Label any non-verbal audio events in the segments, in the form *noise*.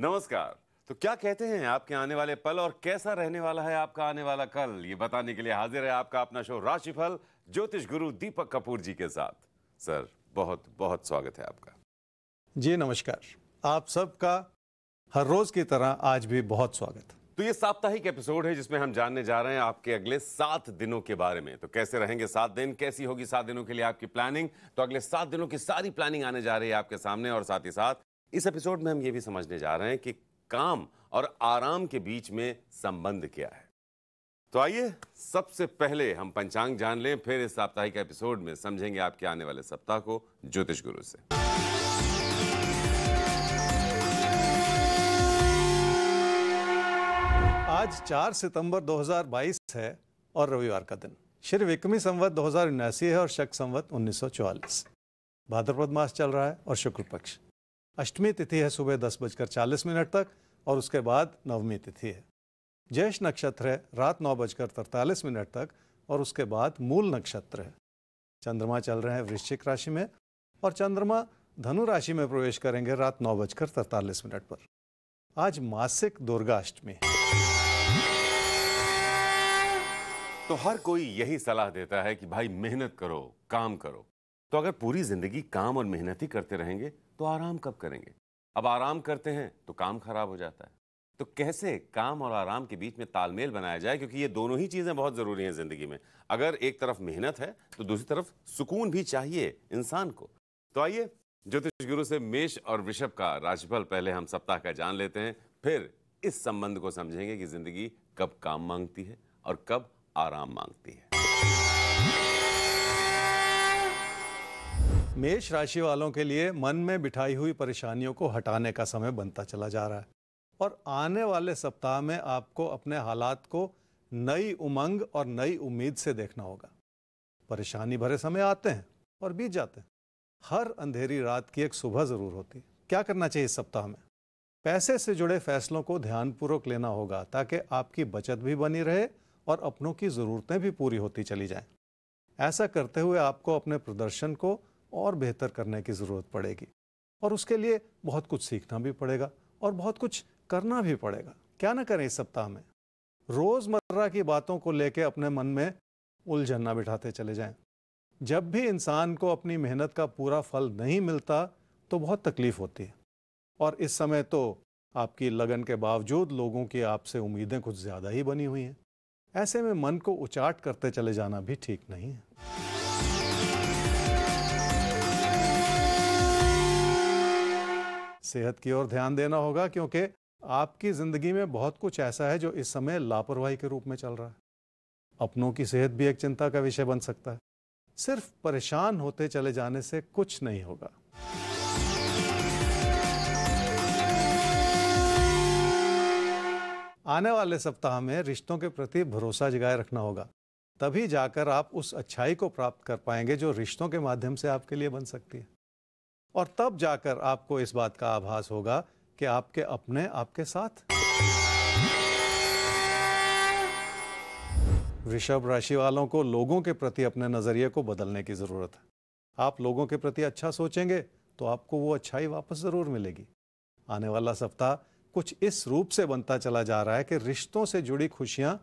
नमस्कार तो क्या कहते हैं आपके आने वाले पल और कैसा रहने वाला है आपका आने वाला कल ये बताने के लिए हाजिर है आपका अपना शो राशिफल ज्योतिष गुरु दीपक कपूर जी के साथ सर बहुत बहुत स्वागत है आपका जी नमस्कार आप सबका हर रोज की तरह आज भी बहुत स्वागत तो ये साप्ताहिक एपिसोड है जिसमें हम जानने जा रहे हैं आपके अगले सात दिनों के बारे में तो कैसे रहेंगे सात दिन कैसी होगी सात दिनों के लिए आपकी प्लानिंग तो अगले सात दिनों की सारी प्लानिंग आने जा रही है आपके सामने और साथ ही साथ इस एपिसोड में हम ये भी समझने जा रहे हैं कि काम और आराम के बीच में संबंध क्या है तो आइए सबसे पहले हम पंचांग जान लें फिर इस साप्ताहिक एपिसोड में समझेंगे आपके आने वाले सप्ताह को ज्योतिष गुरु से आज 4 सितंबर 2022 है और रविवार का दिन श्री विक्रमी संवत दो है और शक संवत 1944 भाद्रपद मास चल रहा है और शुक्ल पक्ष अष्टमी तिथि है सुबह दस बजकर चालीस मिनट तक और उसके बाद नवमी तिथि है ज्येष्ठ नक्षत्र है रात नौ बजकर तरतालीस मिनट तक और उसके बाद मूल नक्षत्र है चंद्रमा चल रहे हैं वृश्चिक राशि में और चंद्रमा धनु राशि में प्रवेश करेंगे रात नौ बजकर तरतालीस मिनट पर आज मासिक दुर्गाष्टमी तो हर कोई यही सलाह देता है कि भाई मेहनत करो काम करो तो अगर पूरी जिंदगी काम और मेहनत ही करते रहेंगे तो आराम कब करेंगे अब आराम करते हैं तो काम खराब हो जाता है तो कैसे काम और आराम के बीच में तालमेल बनाया जाए क्योंकि ये दोनों ही चीज़ें बहुत ज़रूरी हैं ज़िंदगी में अगर एक तरफ मेहनत है तो दूसरी तरफ सुकून भी चाहिए इंसान को तो आइए ज्योतिष गुरु से मेष और वृषभ का राशिफल पहले हम सप्ताह का जान लेते हैं फिर इस संबंध को समझेंगे कि ज़िंदगी कब काम मांगती है और कब आराम मांगती है मेष राशि वालों के लिए मन में बिठाई हुई परेशानियों को हटाने का समय बनता चला जा रहा है और आने वाले सप्ताह में आपको अपने हालात को नई उमंग और नई उम्मीद से देखना होगा परेशानी भरे समय आते हैं और बीत जाते हैं हर अंधेरी रात की एक सुबह ज़रूर होती है क्या करना चाहिए इस सप्ताह में पैसे से जुड़े फैसलों को ध्यानपूर्वक लेना होगा ताकि आपकी बचत भी बनी रहे और अपनों की ज़रूरतें भी पूरी होती चली जाएं। ऐसा करते हुए आपको अपने प्रदर्शन को और बेहतर करने की ज़रूरत पड़ेगी और उसके लिए बहुत कुछ सीखना भी पड़ेगा और बहुत कुछ करना भी पड़ेगा क्या ना करें इस सप्ताह में रोज़मर्रा की बातों को लेकर अपने मन में उलझन ना बिठाते चले जाएं। जब भी इंसान को अपनी मेहनत का पूरा फल नहीं मिलता तो बहुत तकलीफ़ होती है और इस समय तो आपकी लगन के बावजूद लोगों की आपसे उम्मीदें कुछ ज़्यादा ही बनी हुई हैं ऐसे में मन को उचाट करते चले जाना भी ठीक नहीं है सेहत की ओर ध्यान देना होगा क्योंकि आपकी ज़िंदगी में बहुत कुछ ऐसा है जो इस समय लापरवाही के रूप में चल रहा है अपनों की सेहत भी एक चिंता का विषय बन सकता है सिर्फ परेशान होते चले जाने से कुछ नहीं होगा आने वाले सप्ताह में रिश्तों के प्रति भरोसा जगाए रखना होगा तभी जाकर आप उस अच्छाई को प्राप्त कर पाएंगे जो रिश्तों के माध्यम से आपके लिए बन सकती है और तब जाकर आपको इस बात का आभास होगा कि आपके अपने आपके साथ वृषभ राशि वालों को लोगों के प्रति अपने नज़रिए को बदलने की ज़रूरत है आप लोगों के प्रति अच्छा सोचेंगे तो आपको वो अच्छाई वापस ज़रूर मिलेगी आने वाला सप्ताह कुछ इस रूप से बनता चला जा रहा है कि रिश्तों से जुड़ी खुशियां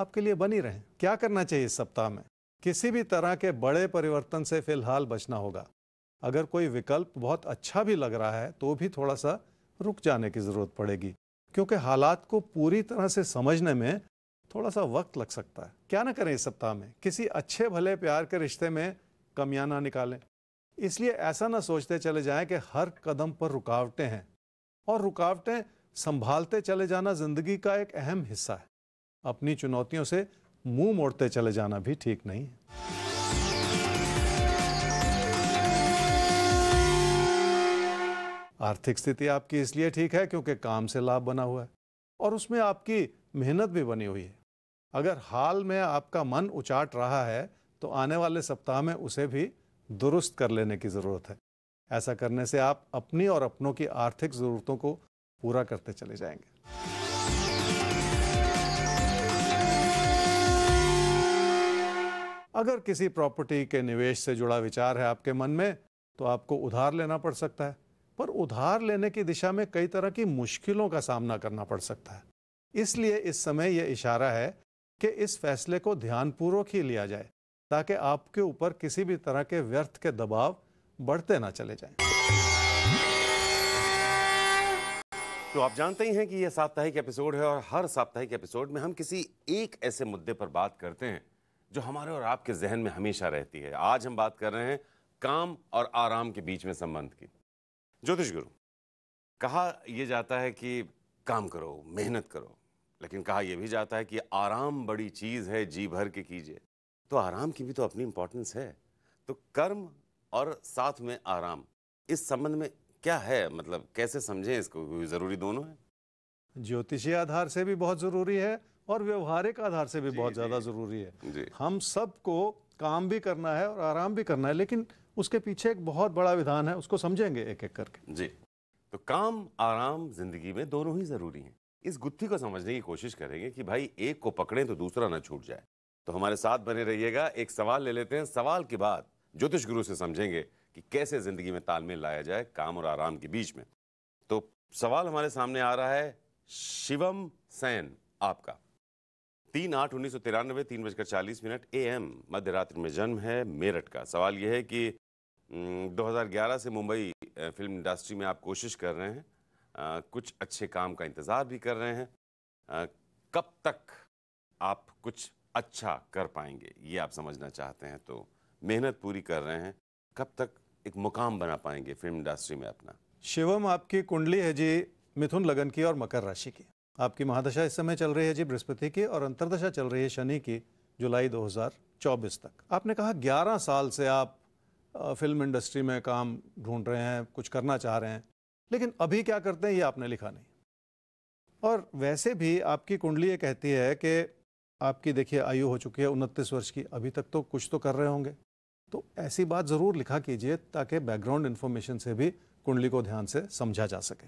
आपके लिए बनी रहें क्या करना चाहिए इस सप्ताह में किसी भी तरह के बड़े परिवर्तन से फिलहाल बचना होगा अगर कोई विकल्प बहुत अच्छा भी लग रहा है तो भी थोड़ा सा रुक जाने की ज़रूरत पड़ेगी क्योंकि हालात को पूरी तरह से समझने में थोड़ा सा वक्त लग सकता है क्या ना करें इस सप्ताह में किसी अच्छे भले प्यार के रिश्ते में कमियाँ ना निकालें इसलिए ऐसा ना सोचते चले जाएं कि हर कदम पर रुकावटें हैं और रुकावटें संभालते चले जाना ज़िंदगी का एक अहम हिस्सा है अपनी चुनौतियों से मुंह मोड़ते चले जाना भी ठीक नहीं है आर्थिक स्थिति आपकी इसलिए ठीक है क्योंकि काम से लाभ बना हुआ है और उसमें आपकी मेहनत भी बनी हुई है अगर हाल में आपका मन उचाट रहा है तो आने वाले सप्ताह में उसे भी दुरुस्त कर लेने की ज़रूरत है ऐसा करने से आप अपनी और अपनों की आर्थिक ज़रूरतों को पूरा करते चले जाएंगे अगर किसी प्रॉपर्टी के निवेश से जुड़ा विचार है आपके मन में तो आपको उधार लेना पड़ सकता है पर उधार लेने की दिशा में कई तरह की मुश्किलों का सामना करना पड़ सकता है इसलिए इस समय यह इशारा है कि इस फैसले को ध्यानपूर्वक ही लिया जाए ताकि आपके ऊपर किसी भी तरह के व्यर्थ के दबाव बढ़ते ना चले जाएं। तो आप जानते ही हैं कि यह साप्ताहिक एपिसोड है और हर साप्ताहिक एपिसोड में हम किसी एक ऐसे मुद्दे पर बात करते हैं जो हमारे और आपके जहन में हमेशा रहती है आज हम बात कर रहे हैं काम और आराम के बीच में संबंध की ज्योतिष गुरु कहा यह जाता है कि काम करो मेहनत करो लेकिन कहा यह भी जाता है कि आराम बड़ी चीज़ है जी भर के कीजिए तो आराम की भी तो अपनी इम्पोर्टेंस है तो कर्म और साथ में आराम इस संबंध में क्या है मतलब कैसे समझें इसको ज़रूरी दोनों है ज्योतिषी आधार से भी बहुत ज़रूरी है और व्यवहारिक आधार से भी बहुत ज़्यादा ज़रूरी है हम सबको काम भी करना है और आराम भी करना है लेकिन उसके पीछे एक बहुत बड़ा विधान है उसको समझेंगे एक एक करके जी तो काम आराम जिंदगी में दोनों ही जरूरी हैं इस गुत्थी को समझने की कोशिश करेंगे कि भाई एक को पकड़े तो दूसरा ना छूट जाए तो हमारे साथ बने रहिएगा एक सवाल ले लेते हैं सवाल के बाद ज्योतिष गुरु से समझेंगे कि कैसे जिंदगी में तालमेल लाया जाए काम और आराम के बीच में तो सवाल हमारे सामने आ रहा है शिवम सैन आपका तीन आठ उन्नीस सौ तिरानवे तीन बजकर चालीस मिनट ए एम मध्य रात्रि में जन्म है मेरठ का सवाल यह है कि 2011 हम्म, से मुंबई फिल्म इंडस्ट्री में आप कोशिश कर रहे हैं आ, कुछ अच्छे काम का इंतज़ार भी कर रहे हैं आ, कब तक आप कुछ अच्छा कर पाएंगे ये आप समझना चाहते हैं तो मेहनत पूरी कर रहे हैं कब तक एक मुकाम बना पाएंगे फिल्म इंडस्ट्री में अपना शिवम आपकी कुंडली है जी मिथुन लगन की और मकर राशि की आपकी महादशा इस समय चल रही है जी बृहस्पति की और अंतरदशा चल रही है शनि की जुलाई 2024 तक आपने कहा 11 साल से आप फिल्म इंडस्ट्री में काम ढूंढ रहे हैं कुछ करना चाह रहे हैं लेकिन अभी क्या करते हैं ये आपने लिखा नहीं और वैसे भी आपकी कुंडली ये कहती है कि आपकी देखिए आयु हो चुकी है उनतीस वर्ष की अभी तक तो कुछ तो कर रहे होंगे तो ऐसी बात ज़रूर लिखा कीजिए ताकि बैकग्राउंड इन्फॉर्मेशन से भी कुंडली को ध्यान से समझा जा सके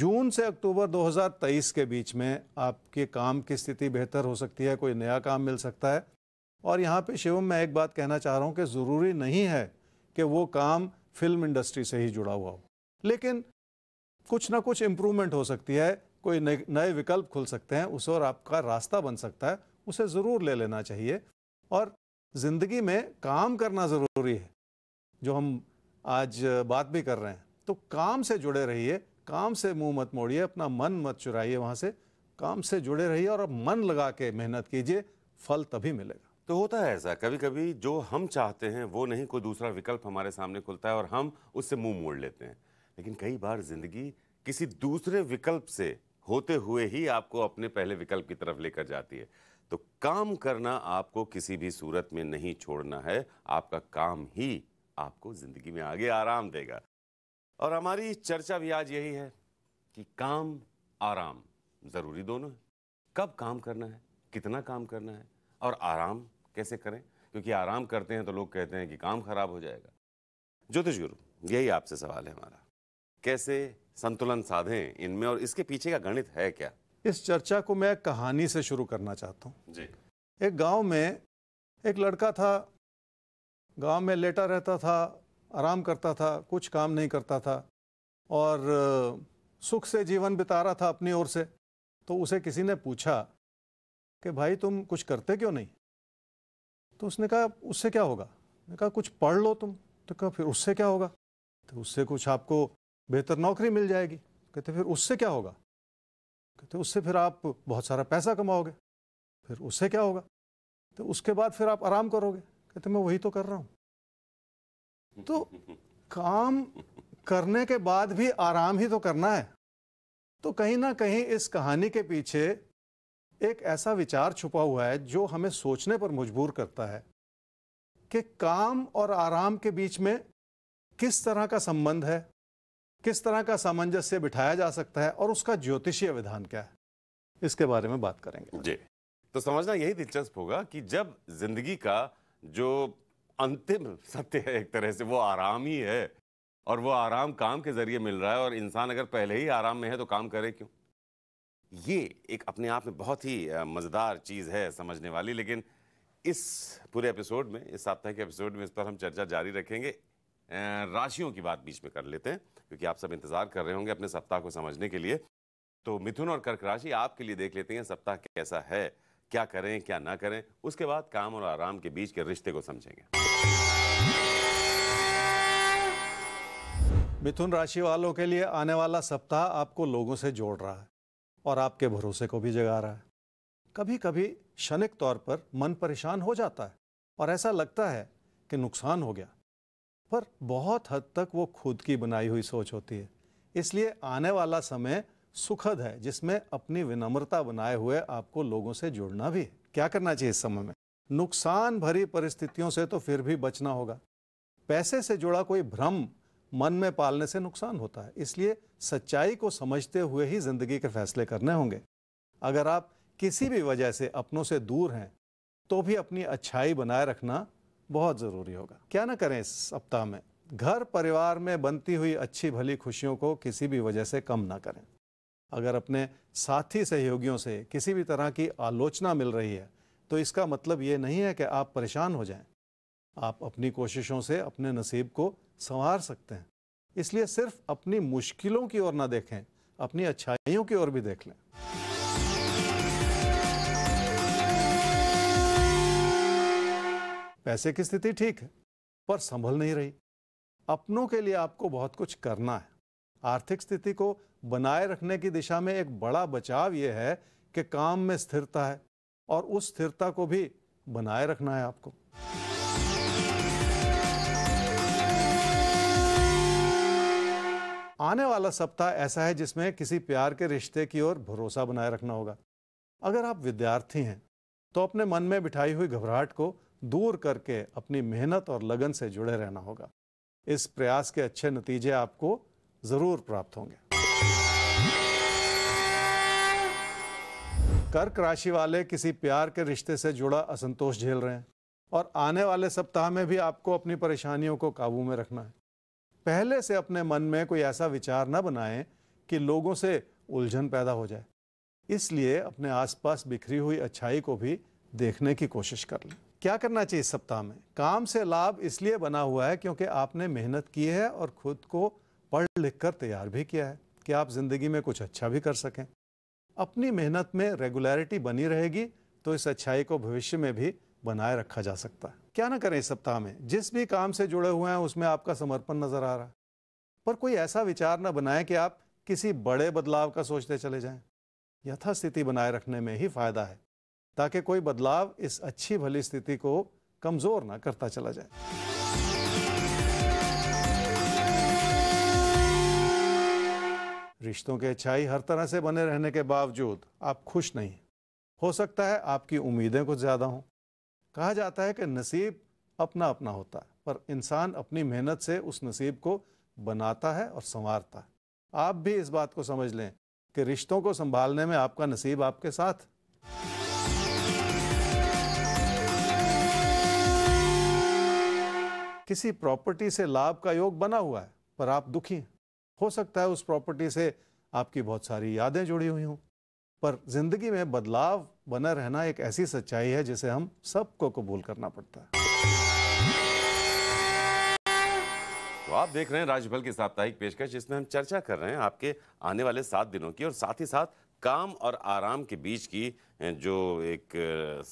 जून से अक्टूबर 2023 के बीच में आपके काम की स्थिति बेहतर हो सकती है कोई नया काम मिल सकता है और यहाँ पे शिवम मैं एक बात कहना चाह रहा हूँ कि ज़रूरी नहीं है कि वो काम फिल्म इंडस्ट्री से ही जुड़ा हुआ हो लेकिन कुछ ना कुछ इम्प्रूवमेंट हो सकती है कोई नए विकल्प खुल सकते हैं उस और आपका रास्ता बन सकता है उसे ज़रूर ले लेना चाहिए और ज़िंदगी में काम करना ज़रूरी है जो हम आज बात भी कर रहे हैं तो काम से जुड़े रहिए काम से मुंह मत मोड़िए अपना मन मत चुराइए वहाँ से काम से जुड़े रहिए और मन लगा के मेहनत कीजिए फल तभी मिलेगा तो होता है ऐसा कभी कभी जो हम चाहते हैं वो नहीं कोई दूसरा विकल्प हमारे सामने खुलता है और हम उससे मुंह मोड़ लेते हैं लेकिन कई बार जिंदगी किसी दूसरे विकल्प से होते हुए ही आपको अपने पहले विकल्प की तरफ लेकर जाती है तो काम करना आपको किसी भी सूरत में नहीं छोड़ना है आपका काम ही आपको जिंदगी में आगे आराम देगा और हमारी चर्चा भी आज यही है कि काम आराम जरूरी दोनों है कब काम करना है कितना काम करना है और आराम कैसे करें क्योंकि आराम करते हैं तो लोग कहते हैं कि काम खराब हो जाएगा ज्योतिष गुरु यही आपसे सवाल है हमारा कैसे संतुलन साधें इनमें और इसके पीछे का गणित है क्या इस चर्चा को मैं कहानी से शुरू करना चाहता हूँ जी एक गांव में एक लड़का था गांव में लेटा रहता था आराम करता था कुछ काम नहीं करता था और सुख से जीवन बिता रहा था अपनी ओर से तो उसे किसी ने पूछा कि भाई तुम कुछ करते क्यों नहीं तो उसने कहा उससे क्या होगा मैंने कहा कुछ पढ़ लो तुम तो कहा फिर उससे क्या होगा तो उससे कुछ आपको बेहतर नौकरी मिल जाएगी कहते फिर उससे क्या होगा कहते उससे फिर आप बहुत सारा पैसा कमाओगे फिर उससे क्या होगा तो उसके बाद फिर आप आराम करोगे कहते मैं वही तो कर रहा हूँ तो काम करने के बाद भी आराम ही तो करना है तो कहीं ना कहीं इस कहानी के पीछे एक ऐसा विचार छुपा हुआ है जो हमें सोचने पर मजबूर करता है कि काम और आराम के बीच में किस तरह का संबंध है किस तरह का सामंजस्य बिठाया जा सकता है और उसका ज्योतिषीय विधान क्या है इसके बारे में बात करेंगे जी तो समझना यही दिलचस्प होगा कि जब जिंदगी का जो अंतिम सत्य है एक तरह से वो आराम ही है और वो आराम काम के जरिए मिल रहा है और इंसान अगर पहले ही आराम में है तो काम करे क्यों ये एक अपने आप में बहुत ही मज़ेदार चीज़ है समझने वाली लेकिन इस पूरे एपिसोड में इस साप्ताहिक एपिसोड में इस पर हम चर्चा जारी रखेंगे राशियों की बात बीच में कर लेते हैं क्योंकि आप सब इंतज़ार कर रहे होंगे अपने सप्ताह को समझने के लिए तो मिथुन और कर्क राशि आपके लिए देख लेते हैं सप्ताह कैसा है क्या करें क्या ना करें उसके बाद काम और आराम के बीच के रिश्ते को समझेंगे मिथुन राशि वालों के लिए आने वाला सप्ताह आपको लोगों से जोड़ रहा है और आपके भरोसे को भी जगा रहा है कभी कभी क्षणिक तौर पर मन परेशान हो जाता है और ऐसा लगता है कि नुकसान हो गया पर बहुत हद तक वो खुद की बनाई हुई सोच होती है इसलिए आने वाला समय सुखद है जिसमें अपनी विनम्रता बनाए हुए आपको लोगों से जुड़ना भी है क्या करना चाहिए इस समय में नुकसान भरी परिस्थितियों से तो फिर भी बचना होगा पैसे से जुड़ा कोई भ्रम मन में पालने से नुकसान होता है इसलिए सच्चाई को समझते हुए ही ज़िंदगी के फैसले करने होंगे अगर आप किसी भी वजह से अपनों से दूर हैं तो भी अपनी अच्छाई बनाए रखना बहुत ज़रूरी होगा क्या ना करें इस सप्ताह में घर परिवार में बनती हुई अच्छी भली खुशियों को किसी भी वजह से कम ना करें अगर अपने साथी सहयोगियों से किसी भी तरह की आलोचना मिल रही है तो इसका मतलब ये नहीं है कि आप परेशान हो जाएं आप अपनी कोशिशों से अपने नसीब को संवार सकते हैं इसलिए सिर्फ अपनी मुश्किलों की ओर ना देखें अपनी अच्छाइयों की ओर भी देख लें पैसे की स्थिति ठीक है पर संभल नहीं रही अपनों के लिए आपको बहुत कुछ करना है आर्थिक स्थिति को बनाए रखने की दिशा में एक बड़ा बचाव यह है कि काम में स्थिरता है और उस स्थिरता को भी बनाए रखना है आपको आने वाला सप्ताह ऐसा है जिसमें किसी प्यार के रिश्ते की ओर भरोसा बनाए रखना होगा अगर आप विद्यार्थी हैं तो अपने मन में बिठाई हुई घबराहट को दूर करके अपनी मेहनत और लगन से जुड़े रहना होगा इस प्रयास के अच्छे नतीजे आपको ज़रूर प्राप्त होंगे कर्क राशि वाले किसी प्यार के रिश्ते से जुड़ा असंतोष झेल रहे हैं और आने वाले सप्ताह में भी आपको अपनी परेशानियों को काबू में रखना है पहले से अपने मन में कोई ऐसा विचार न बनाएं कि लोगों से उलझन पैदा हो जाए इसलिए अपने आसपास बिखरी हुई अच्छाई को भी देखने की कोशिश कर लें क्या करना चाहिए इस सप्ताह में काम से लाभ इसलिए बना हुआ है क्योंकि आपने मेहनत की है और खुद को पढ़ लिख कर तैयार भी किया है कि आप ज़िंदगी में कुछ अच्छा भी कर सकें अपनी मेहनत में रेगुलरिटी बनी रहेगी तो इस अच्छाई को भविष्य में भी बनाए रखा जा सकता है क्या ना करें इस सप्ताह में जिस भी काम से जुड़े हुए हैं उसमें आपका समर्पण नजर आ रहा है पर कोई ऐसा विचार ना बनाए कि आप किसी बड़े बदलाव का सोचते चले जाएं यथास्थिति बनाए रखने में ही फायदा है ताकि कोई बदलाव इस अच्छी भली स्थिति को कमजोर ना करता चला जाए रिश्तों की अच्छाई हर तरह से बने रहने के बावजूद आप खुश नहीं हो सकता है आपकी उम्मीदें कुछ ज़्यादा हों कहा जाता है कि नसीब अपना अपना होता है पर इंसान अपनी मेहनत से उस नसीब को बनाता है और संवारता है आप भी इस बात को समझ लें कि रिश्तों को संभालने में आपका नसीब आपके साथ किसी प्रॉपर्टी से लाभ का योग बना हुआ है पर आप दुखी हैं हो सकता है उस प्रॉपर्टी से आपकी बहुत सारी यादें जुड़ी हुई हों पर ज़िंदगी में बदलाव बना रहना एक ऐसी सच्चाई है जिसे हम सबको कबूल करना पड़ता है तो आप देख रहे हैं राजभल की साप्ताहिक पेशकश जिसमें हम चर्चा कर रहे हैं आपके आने वाले सात दिनों की और साथ ही साथ काम और आराम के बीच की जो एक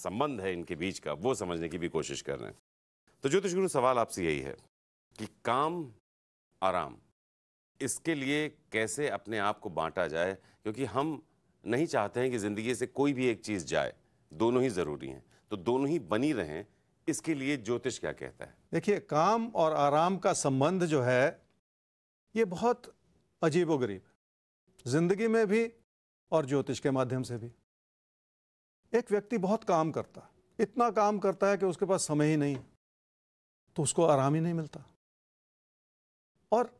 संबंध है इनके बीच का वो समझने की भी कोशिश कर रहे हैं तो ज्योतिष गुरु सवाल आपसे यही है कि काम आराम इसके लिए कैसे अपने आप को बांटा जाए क्योंकि हम नहीं चाहते हैं कि ज़िंदगी से कोई भी एक चीज़ जाए दोनों ही ज़रूरी हैं तो दोनों ही बनी रहें इसके लिए ज्योतिष क्या कहता है देखिए काम और आराम का संबंध जो है ये बहुत अजीब गरीब जिंदगी में भी और ज्योतिष के माध्यम से भी एक व्यक्ति बहुत काम करता है इतना काम करता है कि उसके पास समय ही नहीं तो उसको आराम ही नहीं मिलता और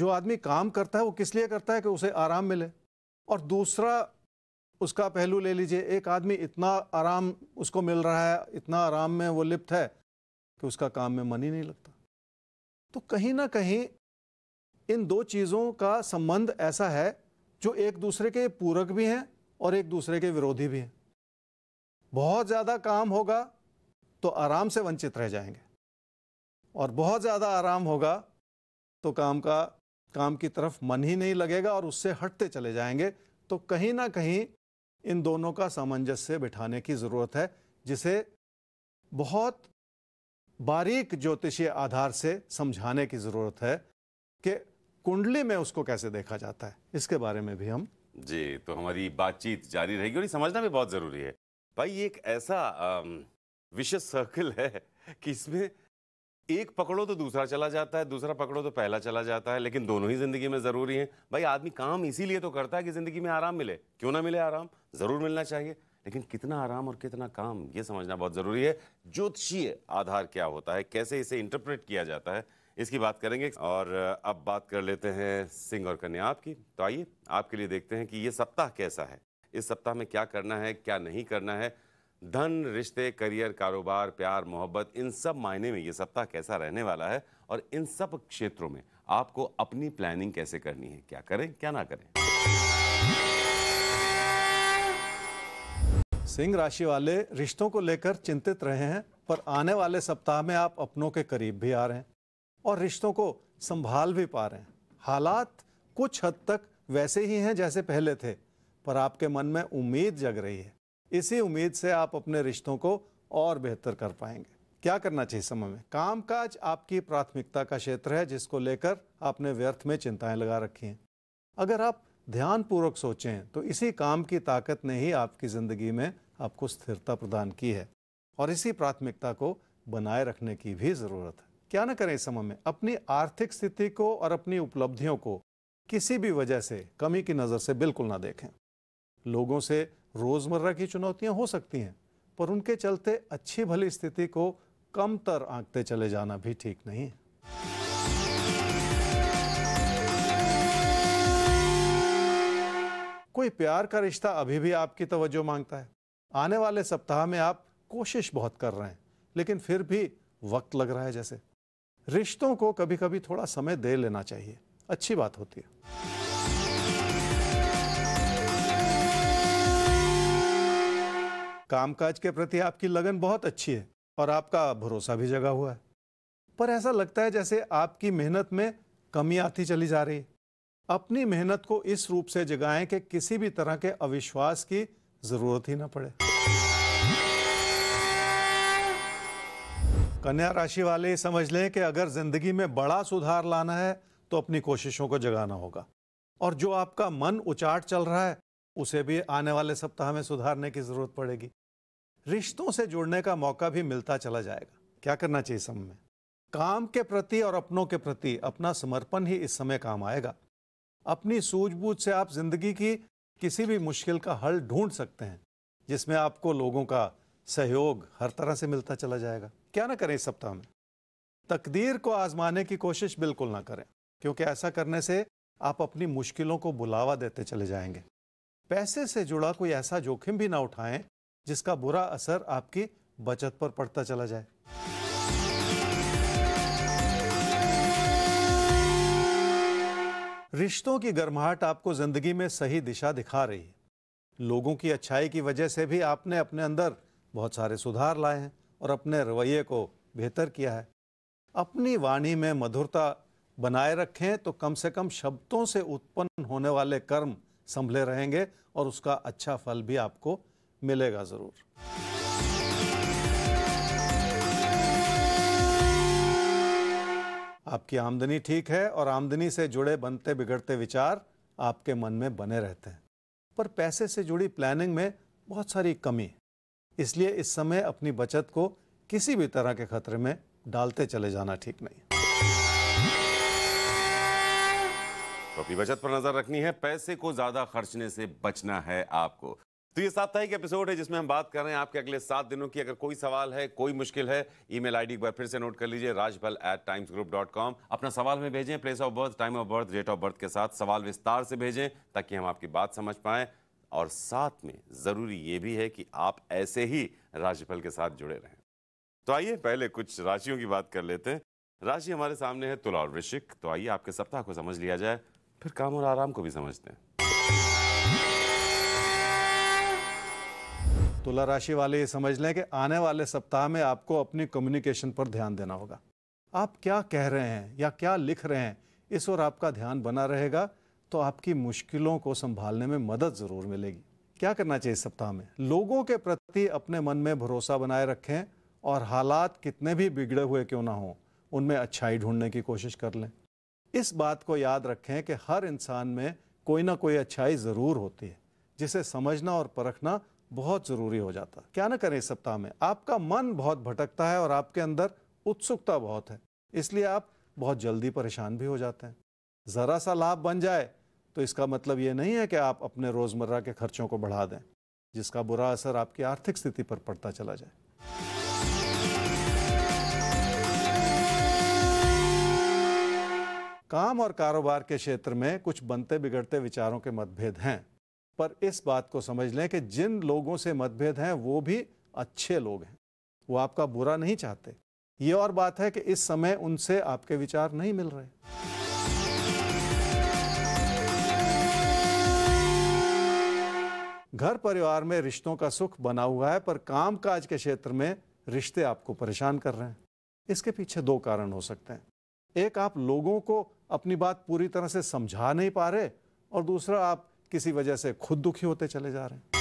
जो आदमी काम करता है वो किस लिए करता है कि उसे आराम मिले और दूसरा उसका पहलू ले लीजिए एक आदमी इतना आराम उसको मिल रहा है इतना आराम में वो लिप्त है कि उसका काम में मन ही नहीं लगता तो कहीं ना कहीं इन दो चीज़ों का संबंध ऐसा है जो एक दूसरे के पूरक भी हैं और एक दूसरे के विरोधी भी हैं बहुत ज़्यादा काम होगा तो आराम से वंचित रह जाएंगे और बहुत ज़्यादा आराम होगा तो काम का काम की तरफ मन ही नहीं लगेगा और उससे हटते चले जाएंगे तो कहीं ना कहीं इन दोनों का सामंजस्य बिठाने की ज़रूरत है जिसे बहुत बारीक ज्योतिषीय आधार से समझाने की ज़रूरत है कि कुंडली में उसको कैसे देखा जाता है इसके बारे में भी हम जी तो हमारी बातचीत जारी रहेगी और ये समझना भी बहुत ज़रूरी है भाई एक ऐसा विशेष सर्कल है कि इसमें एक पकड़ो तो दूसरा चला जाता है दूसरा पकड़ो तो पहला चला जाता है लेकिन दोनों ही जिंदगी में ज़रूरी हैं भाई आदमी काम इसीलिए तो करता है कि ज़िंदगी में आराम मिले क्यों ना मिले आराम ज़रूर मिलना चाहिए लेकिन कितना आराम और कितना काम ये समझना बहुत ज़रूरी है ज्योतिषीय आधार क्या होता है कैसे इसे इंटरप्रेट किया जाता है इसकी बात करेंगे और अब बात कर लेते हैं सिंह और कन्या आपकी तो आइए आपके लिए देखते हैं कि ये सप्ताह कैसा है इस सप्ताह में क्या करना है क्या नहीं करना है धन रिश्ते करियर कारोबार प्यार मोहब्बत इन सब मायने में ये सप्ताह कैसा रहने वाला है और इन सब क्षेत्रों में आपको अपनी प्लानिंग कैसे करनी है क्या करें क्या ना करें सिंह राशि वाले रिश्तों को लेकर चिंतित रहे हैं पर आने वाले सप्ताह में आप अपनों के करीब भी आ रहे हैं और रिश्तों को संभाल भी पा रहे हैं हालात कुछ हद तक वैसे ही हैं जैसे पहले थे पर आपके मन में उम्मीद जग रही है इसी उम्मीद से आप अपने रिश्तों को और बेहतर कर पाएंगे क्या करना चाहिए समय में कामकाज आपकी प्राथमिकता का क्षेत्र है जिसको लेकर आपने व्यर्थ में चिंताएं लगा रखी हैं अगर आप ध्यानपूर्वक सोचें तो इसी काम की ताकत ने ही आपकी ज़िंदगी में आपको स्थिरता प्रदान की है और इसी प्राथमिकता को बनाए रखने की भी ज़रूरत है क्या ना करें इस समय में अपनी आर्थिक स्थिति को और अपनी उपलब्धियों को किसी भी वजह से कमी की नज़र से बिल्कुल ना देखें लोगों से रोज़मर्रा की चुनौतियां हो सकती हैं पर उनके चलते अच्छी भली स्थिति को कम तर आंकते चले जाना भी ठीक नहीं है कोई प्यार का रिश्ता अभी भी आपकी तवज्जो मांगता है आने वाले सप्ताह में आप कोशिश बहुत कर रहे हैं लेकिन फिर भी वक्त लग रहा है जैसे रिश्तों को कभी कभी थोड़ा समय दे लेना चाहिए अच्छी बात होती है कामकाज के प्रति आपकी लगन बहुत अच्छी है और आपका भरोसा भी जगा हुआ है पर ऐसा लगता है जैसे आपकी मेहनत में कमी आती चली जा रही है अपनी मेहनत को इस रूप से जगाएं कि किसी भी तरह के अविश्वास की जरूरत ही ना पड़े कन्या राशि वाले समझ लें कि अगर जिंदगी में बड़ा सुधार लाना है तो अपनी कोशिशों को जगाना होगा और जो आपका मन उचाट चल रहा है उसे भी आने वाले सप्ताह में सुधारने की ज़रूरत पड़ेगी रिश्तों से जुड़ने का मौका भी मिलता चला जाएगा क्या करना चाहिए समय में काम के प्रति और अपनों के प्रति अपना समर्पण ही इस समय काम आएगा अपनी सूझबूझ से आप जिंदगी की किसी भी मुश्किल का हल ढूंढ सकते हैं जिसमें आपको लोगों का सहयोग हर तरह से मिलता चला जाएगा क्या ना करें इस सप्ताह में तकदीर को आजमाने की कोशिश बिल्कुल ना करें क्योंकि ऐसा करने से आप अपनी मुश्किलों को बुलावा देते चले जाएंगे पैसे से जुड़ा कोई ऐसा जोखिम भी ना उठाएं जिसका बुरा असर आपकी बचत पर पड़ता चला जाए रिश्तों की गर्माहट आपको जिंदगी में सही दिशा दिखा रही है लोगों की अच्छाई की वजह से भी आपने अपने अंदर बहुत सारे सुधार लाए हैं और अपने रवैये को बेहतर किया है अपनी वाणी में मधुरता बनाए रखें तो कम से कम शब्दों से उत्पन्न होने वाले कर्म संभले रहेंगे और उसका अच्छा फल भी आपको मिलेगा ज़रूर आपकी आमदनी ठीक है और आमदनी से जुड़े बनते बिगड़ते विचार आपके मन में बने रहते हैं पर पैसे से जुड़ी प्लानिंग में बहुत सारी कमी इसलिए इस समय अपनी बचत को किसी भी तरह के खतरे में डालते चले जाना ठीक नहीं तो अपनी बचत पर नजर रखनी है पैसे को ज्यादा खर्चने से बचना है आपको तो ये साप्ताहिक एपिसोड है जिसमें हम बात कर रहे हैं आपके अगले सात दिनों की अगर कोई सवाल है कोई मुश्किल है ईमेल आईडी एक बार फिर से नोट कर लीजिए Rajbhal at Times Group dot com अपना सवाल हमें भेजें place of birth time of birth date of birth के साथ सवाल विस्तार से भेजें ताकि हम आपकी बात समझ पाएं और साथ में ज़रूरी ये भी है कि आप ऐसे ही राजपल के साथ जुड़े रहें तो आइए पहले कुछ राशियों की बात कर लेते हैं राशि हमारे सामने है तुला और वृश्चिक तो आइए आपके सप्ताह को समझ लिया जाए फिर काम और आराम को भी समझते हैं तुला राशि वाले ये समझ लें कि आने वाले सप्ताह में आपको अपनी कम्युनिकेशन पर ध्यान देना होगा आप क्या कह रहे हैं या क्या लिख रहे हैं इस ओर आपका ध्यान बना रहेगा तो आपकी मुश्किलों को संभालने में मदद ज़रूर मिलेगी क्या करना चाहिए इस सप्ताह में लोगों के प्रति अपने मन में भरोसा बनाए रखें और हालात कितने भी बिगड़े हुए क्यों ना हों उनमें अच्छाई ढूंढने की कोशिश कर लें इस बात को याद रखें कि हर इंसान में कोई ना कोई अच्छाई ज़रूर होती है जिसे समझना और परखना बहुत ज़रूरी हो जाता है क्या ना करें इस सप्ताह में आपका मन बहुत भटकता है और आपके अंदर उत्सुकता बहुत है इसलिए आप बहुत जल्दी परेशान भी हो जाते हैं ज़रा सा लाभ बन जाए तो इसका मतलब ये नहीं है कि आप अपने रोज़मर्रा के खर्चों को बढ़ा दें जिसका बुरा असर आपकी आर्थिक स्थिति पर पड़ता चला जाए काम और कारोबार के क्षेत्र में कुछ बनते बिगड़ते विचारों के मतभेद हैं पर इस बात को समझ लें कि जिन लोगों से मतभेद हैं वो भी अच्छे लोग हैं वो आपका बुरा नहीं चाहते ये और बात है कि इस समय उनसे आपके विचार नहीं मिल रहे घर परिवार में रिश्तों का सुख बना हुआ है पर काम काज के क्षेत्र में रिश्ते आपको परेशान कर रहे हैं इसके पीछे दो कारण हो सकते हैं एक आप लोगों को अपनी बात पूरी तरह से समझा नहीं पा रहे और दूसरा आप किसी वजह से खुद दुखी होते चले जा रहे हैं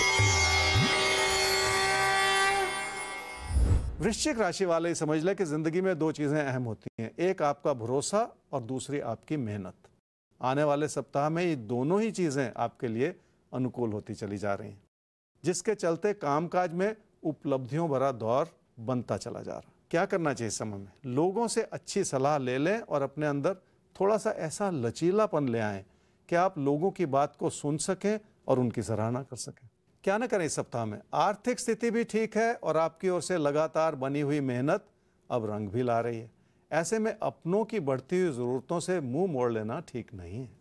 वृश्चिक राशि वाले समझ लें कि जिंदगी में दो चीजें अहम होती हैं एक आपका भरोसा और दूसरी आपकी मेहनत आने वाले सप्ताह में ये दोनों ही चीजें आपके लिए अनुकूल होती चली जा रही हैं जिसके चलते कामकाज में उपलब्धियों भरा दौर बनता चला जा रहा क्या करना चाहिए समय में लोगों से अच्छी सलाह ले लें और अपने अंदर थोड़ा सा ऐसा लचीलापन ले आए कि आप लोगों की बात को सुन सकें और उनकी सराहना कर सकें क्या ना करें इस सप्ताह में आर्थिक स्थिति भी ठीक है और आपकी ओर से लगातार बनी हुई मेहनत अब रंग भी ला रही है ऐसे में अपनों की बढ़ती हुई ज़रूरतों से मुंह मोड़ लेना ठीक नहीं है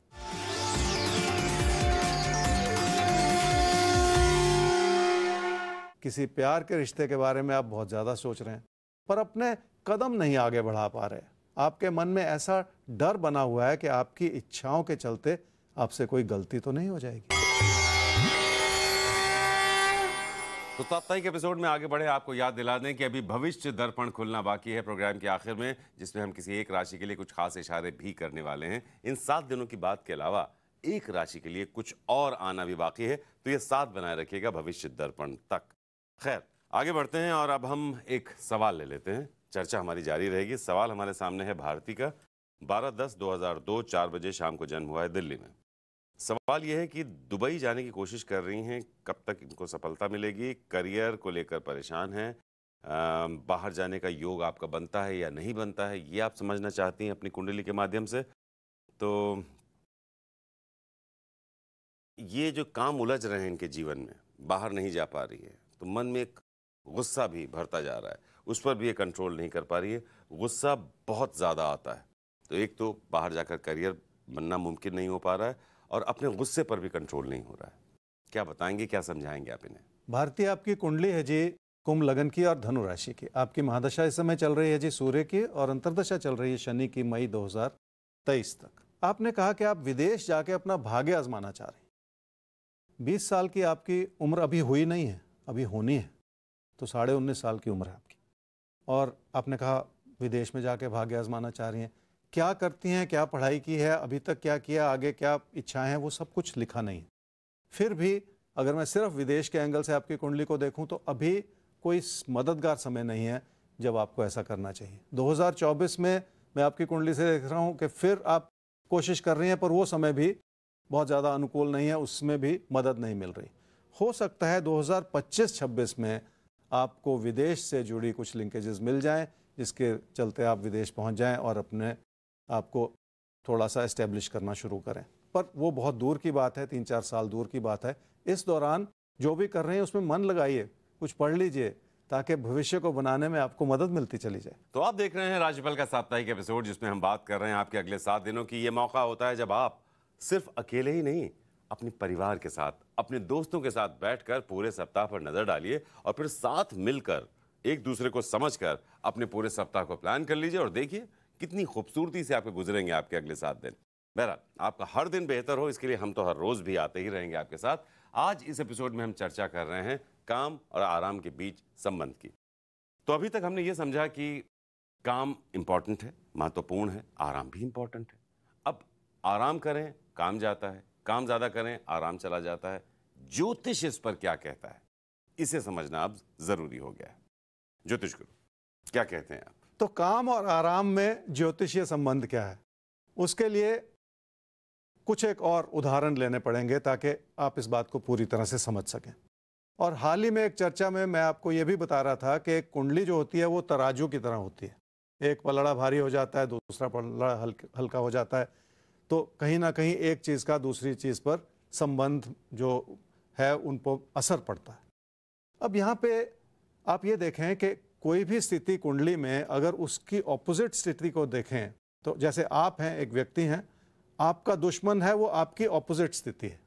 किसी प्यार के रिश्ते के बारे में आप बहुत ज़्यादा सोच रहे हैं पर अपने कदम नहीं आगे बढ़ा पा रहे आपके मन में ऐसा डर बना हुआ है कि आपकी इच्छाओं के चलते आपसे कोई गलती तो नहीं हो जाएगी तो साप्ताहिक एपिसोड में आगे बढ़े आपको याद दिला दें कि अभी भविष्य दर्पण खुलना बाकी है प्रोग्राम के आखिर में जिसमें हम किसी एक राशि के लिए कुछ खास इशारे भी करने वाले हैं इन सात दिनों की बात के अलावा एक राशि के लिए कुछ और आना भी बाकी है तो ये साथ बनाए रखिएगा भविष्य दर्पण तक खैर आगे बढ़ते हैं और अब हम एक सवाल ले लेते हैं चर्चा हमारी जारी रहेगी सवाल हमारे सामने है भारती का 12 दस 2002 चार बजे शाम को जन्म हुआ है दिल्ली में सवाल यह है कि दुबई जाने की कोशिश कर रही हैं कब तक इनको सफलता मिलेगी करियर को लेकर परेशान हैं बाहर जाने का योग आपका बनता है या नहीं बनता है ये आप समझना चाहती हैं अपनी कुंडली के माध्यम से तो ये जो काम उलझ रहे हैं इनके जीवन में बाहर नहीं जा पा रही है तो मन में एक गुस्सा भी भरता जा रहा है उस पर भी ये कंट्रोल नहीं कर पा रही है गुस्सा बहुत ज़्यादा आता है तो एक तो बाहर जाकर करियर बनना मुमकिन नहीं हो पा रहा है और अपने गुस्से पर भी कंट्रोल नहीं हो रहा है क्या बताएंगे क्या समझाएंगे आप इन्हें भारतीय आपकी कुंडली है जी कुंभ लगन की और धनु राशि की आपकी महादशा इस समय चल रही है जी सूर्य की और अंतरदशा चल रही है शनि की मई 2023 तक आपने कहा कि आप विदेश जाके अपना भाग्य आजमाना चाह रहे हैं 20 साल की आपकी उम्र अभी हुई नहीं है अभी होनी है तो साढ़े उन्नीस साल की उम्र है और आपने कहा विदेश में जाके भाग्य आजमाना चाह रही हैं क्या करती हैं क्या पढ़ाई की है अभी तक क्या किया आगे क्या इच्छाएं हैं वो सब कुछ लिखा नहीं फिर भी अगर मैं सिर्फ विदेश के एंगल से आपकी कुंडली को देखूं तो अभी कोई मददगार समय नहीं है जब आपको ऐसा करना चाहिए 2024 में मैं आपकी कुंडली से देख रहा हूं कि फिर आप कोशिश कर रही हैं पर वो समय भी बहुत ज़्यादा अनुकूल नहीं है उसमें भी मदद नहीं मिल रही हो सकता है दो हज़ार में आपको विदेश से जुड़ी कुछ लिंकेजेस मिल जाएं जिसके चलते आप विदेश पहुंच जाएं और अपने आपको थोड़ा सा इस्टेब्लिश करना शुरू करें पर वो बहुत दूर की बात है तीन चार साल दूर की बात है इस दौरान जो भी कर रहे हैं उसमें मन लगाइए कुछ पढ़ लीजिए ताकि भविष्य को बनाने में आपको मदद मिलती चली जाए तो आप देख रहे हैं राज्यपाल का साप्ताहिक एपिसोड जिसमें हम बात कर रहे हैं आपके अगले सात दिनों की ये मौका होता है जब आप सिर्फ अकेले ही नहीं अपने परिवार के साथ अपने दोस्तों के साथ बैठकर पूरे सप्ताह पर नज़र डालिए और फिर साथ मिलकर एक दूसरे को समझकर अपने पूरे सप्ताह को प्लान कर लीजिए और देखिए कितनी खूबसूरती से आपके गुजरेंगे आपके अगले सात दिन बहरा आपका हर दिन बेहतर हो इसके लिए हम तो हर रोज़ भी आते ही रहेंगे आपके साथ आज इस एपिसोड में हम चर्चा कर रहे हैं काम और आराम के बीच संबंध की तो अभी तक हमने ये समझा कि काम इम्पॉर्टेंट है महत्वपूर्ण है आराम भी इम्पॉर्टेंट है अब आराम करें काम जाता है काम ज़्यादा करें आराम चला जाता है ज्योतिष इस पर क्या कहता है इसे समझना अब ज़रूरी हो गया है ज्योतिष गुरु क्या कहते हैं आप तो काम और आराम में ज्योतिषीय संबंध क्या है उसके लिए कुछ एक और उदाहरण लेने पड़ेंगे ताकि आप इस बात को पूरी तरह से समझ सकें और हाल ही में एक चर्चा में मैं आपको यह भी बता रहा था कि एक कुंडली जो होती है वो तराजू की तरह होती है एक पलड़ा भारी हो जाता है दूसरा पलड़ा हल्का हो जाता है तो कहीं ना कहीं एक चीज़ का दूसरी चीज़ पर संबंध जो है उन पर असर पड़ता है अब यहाँ पे आप ये देखें कि कोई भी स्थिति कुंडली में अगर उसकी ऑपोजिट स्थिति को देखें तो जैसे आप हैं एक व्यक्ति हैं आपका दुश्मन है वो आपकी ऑपोजिट स्थिति है